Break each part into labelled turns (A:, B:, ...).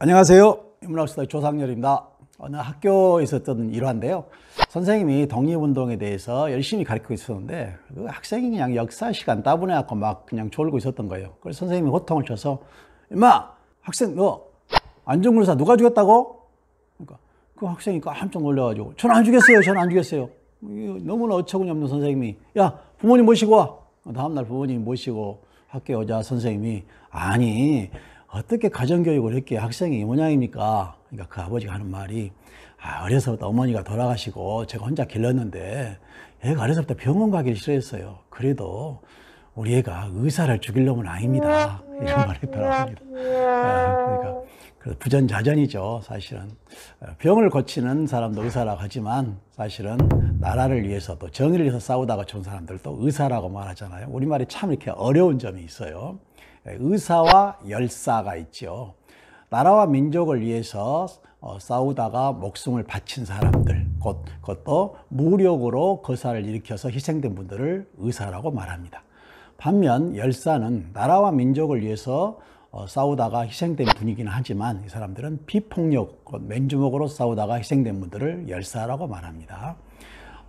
A: 안녕하세요. 인문학수다 조상렬입니다. 어느 학교에 있었던 일화인데요. 선생님이 독립운동에 대해서 열심히 가르치고 있었는데 그 학생이 그냥 역사 시간 따분해 갖고 막 그냥 졸고 있었던 거예요. 그래서 선생님이 호통을 쳐서 임마 학생 너 안전군사 누가 죽였다고? 그러니까 그 학생이 깜짝 놀래가지고 전안 죽였어요. 전 안 죽였어요. 너무나 어처구니 없는 선생님이 야 부모님 모시고 와. 다음날 부모님 모시고 학교 여자 선생님이 아니 어떻게 가정교육을 했기에 학생이 이 모양입니까? 그러니까 그 아버지가 하는 말이 아, 어려서부터 어머니가 돌아가시고 제가 혼자 길렀는데 애가 어려서부터 병원 가기 싫어했어요. 그래도 우리 애가 의사를 죽일 놈은 아닙니다. 이런 말을 했더라고요. 아, 그러니까 부전자전이죠, 사실은. 아, 병을 고치는 사람도 의사라고 하지만 사실은 나라를 위해서 또 정의를 위해서 싸우다가 좋은 사람들도 의사라고 말하잖아요. 우리말이 참 이렇게 어려운 점이 있어요. 네, 의사와 열사가 있죠. 나라와 민족을 위해서 어, 싸우다가 목숨을 바친 사람들, 그것도 무력으로 거사를 그 일으켜서 희생된 분들을 의사라고 말합니다. 반면 열사는 나라와 민족을 위해서 어, 싸우다가 희생된 분이기 하지만 이 사람들은 비폭력, 맨주먹으로 싸우다가 희생된 분들을 열사라고 말합니다.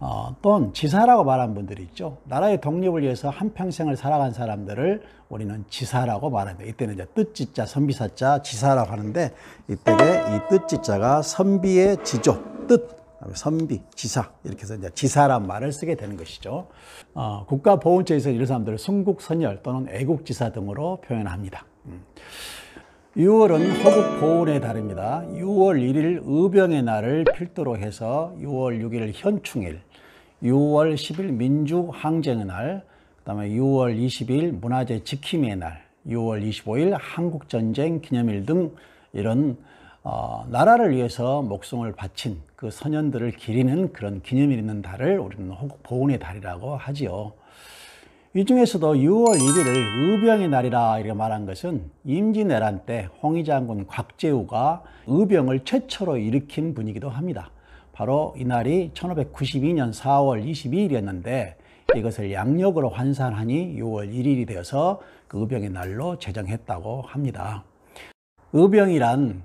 A: 어, 또는 지사라고 말하는 분들이 있죠. 나라의 독립을 위해서 한평생을 살아간 사람들을 우리는 지사라고 말합니다. 이때는 이제 뜻지자, 선비사자, 지사라고 하는데 이때에 이 뜻지자가 선비의 지조, 뜻, 선비, 지사 이렇게 해서 이제 지사란 말을 쓰게 되는 것이죠. 어, 국가보훈처에서 이런 사람들을 순국선열 또는 애국지사 등으로 표현합니다. 음. 6월은 호국 보훈의 달입니다. 6월 1일 의병의 날을 필두로 해서 6월 6일 현충일, 6월 10일 민주항쟁의 날, 그다음에 6월 20일 문화재 지킴이의 날, 6월 25일 한국전쟁 기념일 등 이런 어, 나라를 위해서 목숨을 바친 그 선현들을 기리는 그런 기념일 있는 달을 우리는 호국 보훈의 달이라고 하지요. 이 중에서도 6월 1일을 의병의 날이라 이렇게 말한 것은 임진왜란 때 홍의 장군 곽재우가 의병을 최초로 일으킨 분이기도 합니다. 바로 이날이 1592년 4월 22일이었는데 이것을 양력으로 환산하니 6월 1일이 되어서 그 의병의 날로 제정했다고 합니다. 의병이란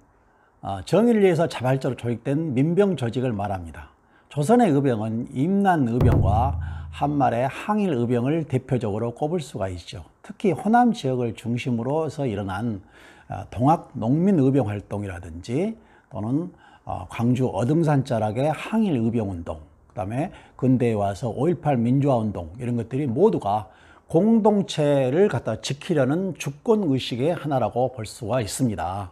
A: 어, 정의를 위해서 자발적으로 조직된 민병 조직을 말합니다. 조선의 의병은 임난 의병과 한말의 항일 의병을 대표적으로 꼽을 수가 있죠. 특히 호남 지역을 중심으로서 일어난 어, 동학 농민 의병 활동이라든지 또는 어, 광주 어둠산 자락의 항일 의병 운동, 그다음에 근대에 와서 5.18 민주화 운동 이런 것들이 모두가 공동체를 갖다 지키려는 주권 의식의 하나라고 볼 수가 있습니다.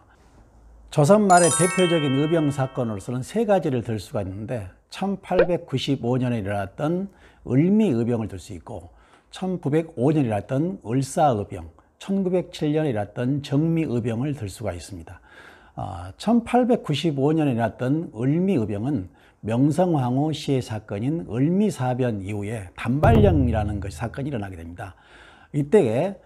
A: 조선말의 대표적인 의병 사건으로서는 세 가지를 들 수가 있는데 1895년에 일어났던 을미의병을 들 수 있고 1905년에 일어났던 을사의병, 1907년에 일어났던 정미의병을 들 수가 있습니다. 1895년에 아, 일어났던 을미의병은 명성황후 시의 사건인 을미사변 이후에 단발령이라는 것이 그 사건이 일어나게 됩니다. 이때에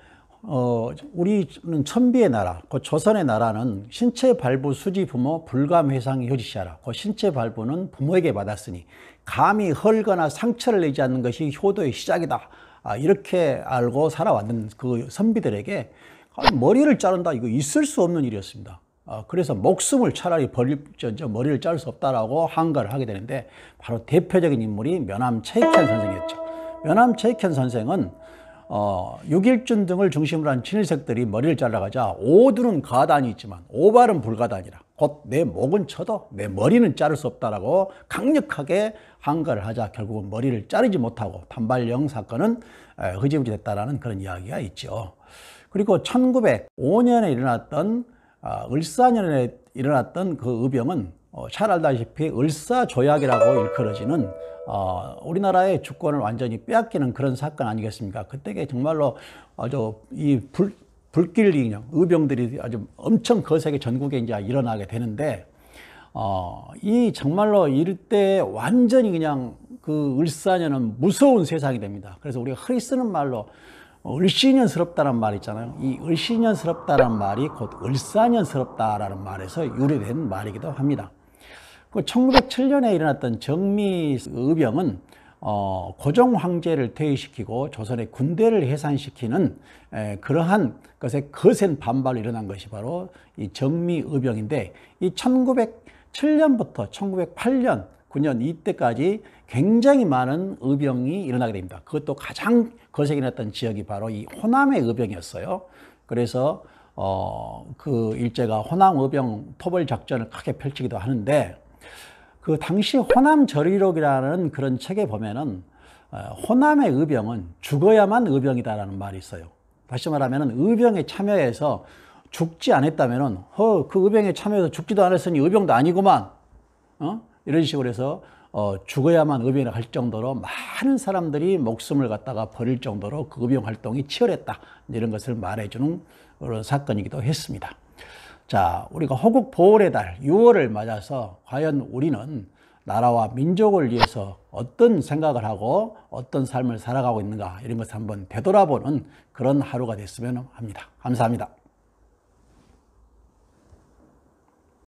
A: 어, 우리는 천비의 나라, 그 조선의 나라는 신체 발부 수지 부모 불감 회상 효지시하라. 그 신체 발부는 부모에게 받았으니 감히 헐거나 상처를 내지 않는 것이 효도의 시작이다. 아, 이렇게 알고 살아왔던 그 선비들에게 아, 머리를 자른다 이거 있을 수 없는 일이었습니다. 아, 그래서 목숨을 차라리 버릴, 저 머리를 자를 수 없다라고 한걸 하게 되는데 바로 대표적인 인물이 면암 최익현 선생이었죠. 면암 최익현 선생은 어, 6일준 등을 중심으로 한 친일색들이 머리를 잘라가자 오두는 가단이 있지만 오발은 불가단이라 곧 내 목은 쳐도 내 머리는 자를 수 없다라고 강력하게 항거를 하자 결국은 머리를 자르지 못하고 단발령 사건은 흐지부지 됐다라는 그런 이야기가 있죠. 그리고 1905년에 일어났던 어, 을사년에 일어났던 그 의병은 어, 잘 알다시피 을사조약이라고 일컬어지는 어, 우리나라의 주권을 완전히 빼앗기는 그런 사건 아니겠습니까? 그때 정말로 아주 이 불, 불길이 의병들이 아주 엄청 거세게 그 전국에 이제 일어나게 되는데 어, 이 정말로 이때 완전히 그냥 그 을사년은 무서운 세상이 됩니다. 그래서 우리가 흔히 쓰는 말로 을씨년스럽다는 말 있잖아요. 이 을씨년스럽다는 말이 곧 을사년스럽다라는 말에서 유래된 말이기도 합니다. 그 1907년에 일어났던 정미의병은 어, 고종 황제를 퇴위시키고 조선의 군대를 해산시키는 에, 그러한 것에 거센 반발이 일어난 것이 바로 이 정미의병인데 이 1907년부터 1908년 9년 이때까지 굉장히 많은 의병이 일어나게 됩니다. 그것도 가장 거세게 났던 지역이 바로 이 호남의 의병이었어요. 그래서 어, 그 일제가 호남 의병 토벌 작전을 크게 펼치기도 하는데 그 당시 호남 절의록이라는 그런 책에 보면은 어, 호남의 의병은 죽어야만 의병이다라는 말이 있어요. 다시 말하면 의병에 참여해서 죽지 않았다면허그 의병에 참여해서 죽지도 않았으니 의병도 아니구만 어? 이런 식으로 해서 어, 죽어야만 의병을 할 정도로 많은 사람들이 목숨을 갖다가 버릴 정도로 그 의병 활동이 치열했다 이런 것을 말해주는 그런 사건이기도 했습니다. 자, 우리가 호국 보월의달 6월을 맞아서 과연 우리는 나라와 민족을 위해서 어떤 생각을 하고 어떤 삶을 살아가고 있는가 이런 것을 한번 되돌아보는 그런 하루가 됐으면 합니다. 감사합니다.